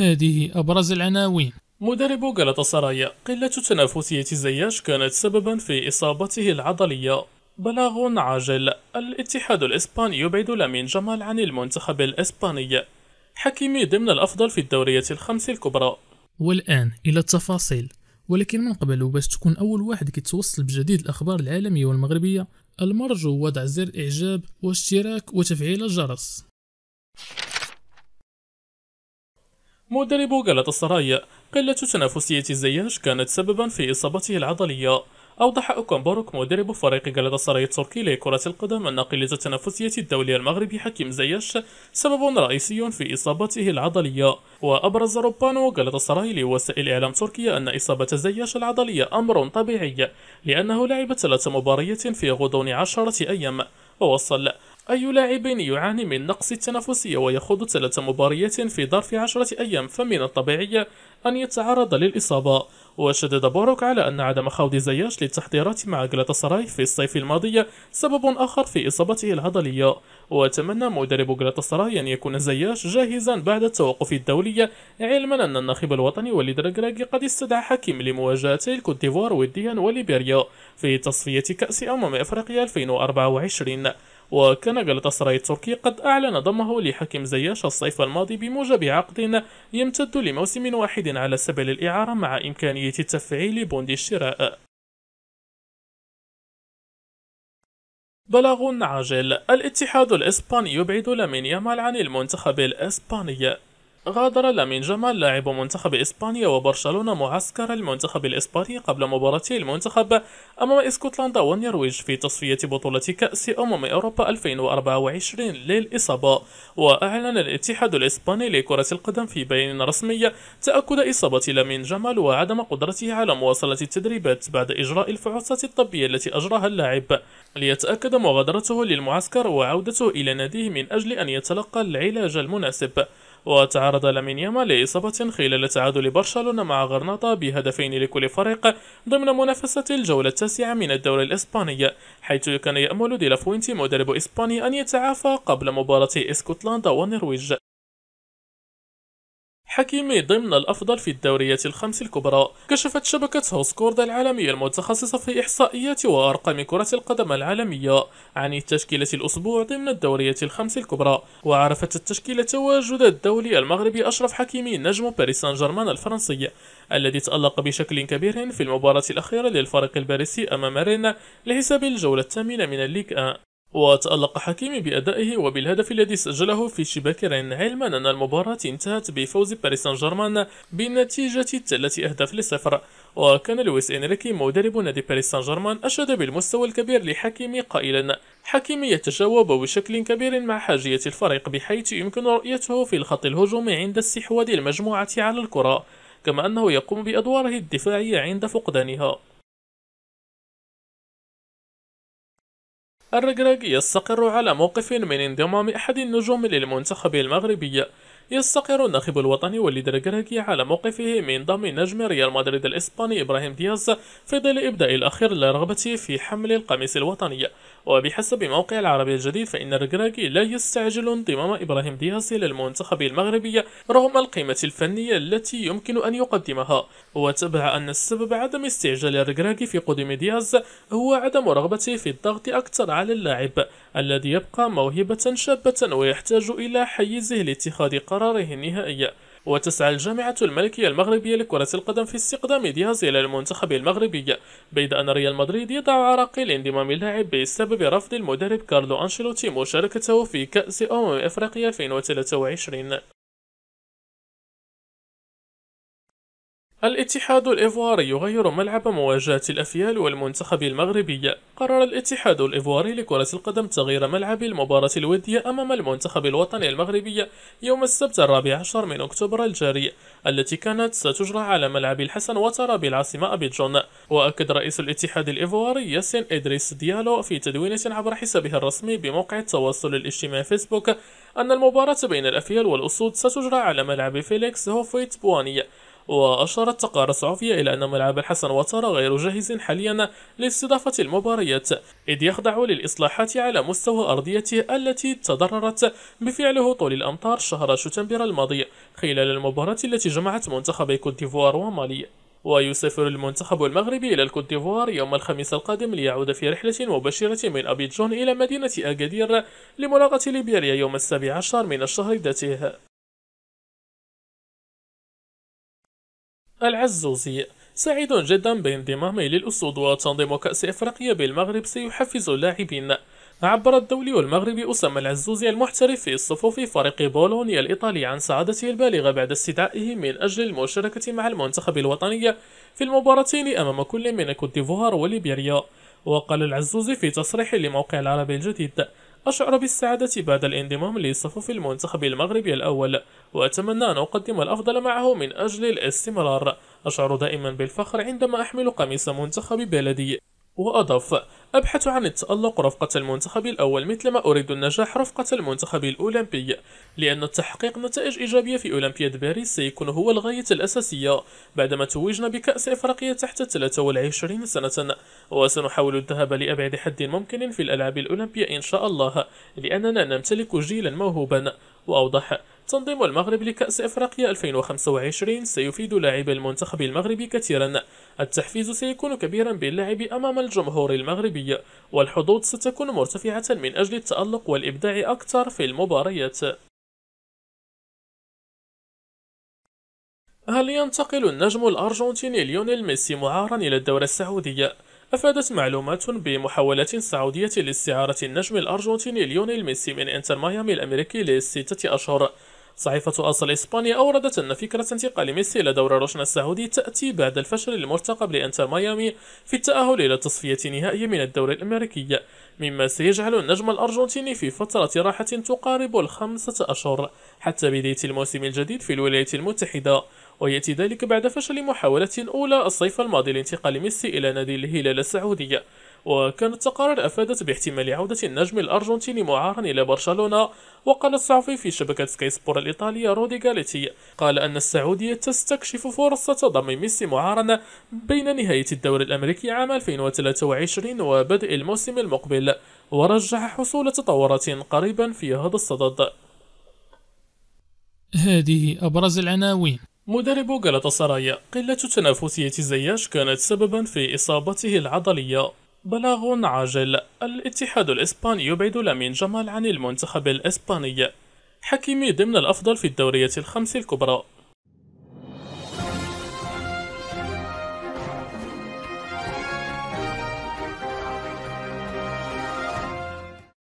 هذه أبرز العناوين مدرب سرايا قلة تنافسية زياش كانت سببا في إصابته العضلية بلاغ عاجل الاتحاد الإسباني يبعد لامين جمال عن المنتخب الإسباني حكيمي ضمن الأفضل في الدورية الخمس الكبرى والآن إلى التفاصيل ولكن من قبل باش تكون أول واحد كيتوصل بجديد الأخبار العالمية والمغربية المرجو وضع زر إعجاب واشتراك وتفعيل الجرس مدرب السرايا قلة تنافسية الزياج كانت سببا في إصابته العضلية أوضح أوكام مدرب فريق السرايا التركي لكرة القدم أن قلة تنافسية الدولي المغربي حكيم زياش سبب رئيسي في إصابته العضلية وأبرز روبانو ربان السرايا لوسائل إعلام تركيا أن إصابة زياش العضلية أمر طبيعي لأنه لعب ثلاث مباريات في غضون عشرة أيام ووصل أي لاعب يعاني من نقص التنافسية ويخوض ثلاث مباريات في ظرف عشرة أيام فمن الطبيعي أن يتعرض للإصابة وشدد بوروك على أن عدم خوض زياش للتحضيرات مع سراي في الصيف الماضي سبب آخر في إصابته العضلية وتمنى مدرب سراي أن يكون زياش جاهزا بعد التوقف الدولي علما أن الناخب الوطني وليد راكراكي قد استدعى حكيم لمواجهته الكوت ديفوار وديا وليبيريا في تصفية كأس أمم أفريقيا 2024 وكان جلطسراي التركي قد أعلن ضمه لحكم زياش الصيف الماضي بموجب عقد يمتد لموسم واحد على سبيل الإعارة مع إمكانية تفعيل بوند الشراء بلاغ عاجل الاتحاد الإسباني يبعد لامين يامال عن المنتخب الإسباني غادر لامين جمال لاعب منتخب إسبانيا وبرشلونة معسكر المنتخب الإسباني قبل مباراته المنتخب أمام اسكتلندا والنرويج في تصفية بطولة كأس أمم أوروبا 2024 للإصابة وأعلن الاتحاد الإسباني لكرة القدم في بيان رسمي تأكد إصابة لامين جمال وعدم قدرته على مواصلة التدريبات بعد إجراء الفحوصات الطبية التي أجراها اللاعب ليتأكد مغادرته للمعسكر وعودته إلى ناديه من أجل أن يتلقى العلاج المناسب وتعرض لامين يامال لإصابة خلال تعادل برشلونة مع غرناطة بهدفين لكل فريق ضمن منافسة الجولة التاسعة من الدوري الإسباني حيث كان يأمل ديلافوينتي مدرب إسباني أن يتعافى قبل مباراة اسكتلندا والنرويج حكيمي ضمن الأفضل في الدوريات الخمس الكبرى كشفت شبكة هوسكورد العالمية المتخصصة في إحصائيات وأرقام كرة القدم العالمية عن تشكيلة الأسبوع ضمن الدوريات الخمس الكبرى وعرفت التشكيلة تواجد الدولي المغربي أشرف حكيمي نجم باريس سان جيرمان الفرنسي الذي تألق بشكل كبير في المباراة الأخيرة للفريق الباريسي أمام رين لحساب الجولة الثامنة من الليغ 1 وتألق حكيمي بأدائه وبالهدف الذي سجله في شباك رين علما أن المباراة انتهت بفوز باريس سان جيرمان بنتيجة ثلاثة أهداف لصفر وكان لويس إنريكي مدرب نادي باريس سان جيرمان أشاد بالمستوى الكبير لحكيمي قائلا حكيمي يتجاوب بشكل كبير مع حاجية الفريق بحيث يمكن رؤيته في الخط الهجومي عند استحواذ المجموعة على الكرة كما أنه يقوم بأدواره الدفاعية عند فقدانها الرجراجي يستقر على موقف من انضمام أحد النجوم للمنتخب المغربي يستقر الناخب الوطني وليد الركراكي على موقفه من ضم نجم ريال مدريد الإسباني إبراهيم دياز في ظل إبداء الأخير لرغبته في حمل القميص الوطني وبحسب موقع العربي الجديد فإن الركراكي لا يستعجل انضمام إبراهيم دياسي للمنتخب المغربي رغم القيمة الفنية التي يمكن أن يقدمها وتبع أن السبب عدم استعجال الركراكي في قدوم دياز هو عدم رغبته في الضغط أكثر على اللاعب الذي يبقى موهبة شابة ويحتاج إلى حيزه لاتخاذ قراره النهائي وتسعى الجامعة الملكية المغربية لكرة القدم في استقدام دياز إلى المنتخب المغربي بيد أن ريال مدريد يضع عراقيل لانضمام اللاعب بسبب رفض المدرب كارلو أنشيلوتي مشاركته في كأس أمم أفريقيا 2023 الاتحاد الإيفواري يغير ملعب مواجهة الأفيال والمنتخب المغربي قرر الاتحاد الإيفواري لكرة القدم تغيير ملعب المباراة الودية أمام المنتخب الوطني المغربي يوم السبت الرابع عشر من أكتوبر الجاري التي كانت ستجرى على ملعب الحسن وترى بالعاصمة أبيجون وأكد رئيس الاتحاد الإيفواري ياسين إدريس ديالو في تدوينة عبر حسابه الرسمي بموقع التواصل الاجتماعي فيسبوك أن المباراة بين الأفيال والأسود ستجرى على ملعب فيليكس هوفيت بوانية وأشارت تقارير صحفية إلى أن ملعب الحسن وتارا غير جاهز حاليا لاستضافة المباريات إذ يخضع للإصلاحات على مستوى أرضيته التي تضررت بفعله طول الأمطار شهر شتنبر الماضي خلال المباراة التي جمعت منتخبي كوت ديفوار ومالي ويسافر المنتخب المغربي إلى الكوت ديفوار يوم الخميس القادم ليعود في رحلة مباشرة من أبيجون إلى مدينة أكادير لملاقاة ليبيريا يوم السابع عشر من الشهر ذاته العزوزي سعيد جدا بانضمامي للأسود وتنظيم كأس إفريقيا بالمغرب سيحفز اللاعبين عبر الدولي المغربي أسامة العزوزي المحترف في صفوف فريق بولونيا الإيطالي عن سعادته البالغة بعد استدعائه من أجل المشاركة مع المنتخب الوطني في المباراتين أمام كل من كوت ديفوار وليبيريا وقال العزوزي في تصريح لموقع العربي الجديد أشعر بالسعادة بعد الانضمام لصفوف المنتخب المغربي الأول وأتمنى أن أقدم الأفضل معه من أجل الاستمرار أشعر دائما بالفخر عندما أحمل قميص منتخب بلدي وأضاف أبحث عن التألق رفقة المنتخب الأول مثلما أريد النجاح رفقة المنتخب الأولمبي لأن التحقيق نتائج إيجابية في أولمبياد باريس سيكون هو الغاية الأساسية بعدما توجنا بكأس إفريقيا تحت 23 سنة وسنحاول الذهاب لأبعد حد ممكن في الألعاب الأولمبية إن شاء الله لأننا نمتلك جيلا موهوبا وأوضح تنظيم المغرب لكأس إفريقيا 2025 سيفيد لاعب المنتخب المغربي كثيرا التحفيز سيكون كبيرا باللعب أمام الجمهور المغربي والحظوظ ستكون مرتفعة من أجل التألق والإبداع أكثر في المباريات هل ينتقل النجم الأرجنتيني ليونيل ميسي معارا إلى الدورة السعودية؟ أفادت معلومات بمحاولة سعودية لاستعارة النجم الأرجنتيني ليونيل ميسي من إنتر ميامي الأمريكي لستة أشهر صحيفة أصل إسبانيا أوردت أن فكرة انتقال ميسي إلى دور روشنا السعودي تأتي بعد الفشل المرتقب لأنتر ميامي في التأهل إلى تصفية نهائية من الدوري الأمريكي مما سيجعل النجم الأرجنتيني في فترة راحة تقارب الخمسة أشهر حتى بداية الموسم الجديد في الولايات المتحدة ويأتي ذلك بعد فشل محاولة أولى الصيف الماضي لانتقال ميسي إلى نادي الهلال السعودي وكانت تقارير أفادت باحتمال عودة النجم الأرجنتيني معارا إلى برشلونة وقال الصحفي في شبكة سكاي سبور الإيطالية رودي غاليتي قال أن السعودية تستكشف فرصة ضم ميسي معارا بين نهاية الدوري الأمريكي عام 2023 وبدء الموسم المقبل ورجح حصول تطورات قريبا في هذا الصدد هذه أبرز العناوين مدرب غلطة سرايا قلة تنافسية زياش كانت سببا في إصابته العضلية بلاغ عاجل الاتحاد الإسباني يبعد لامين جمال عن المنتخب الإسباني حكيمي ضمن الأفضل في الدورية الخمس الكبرى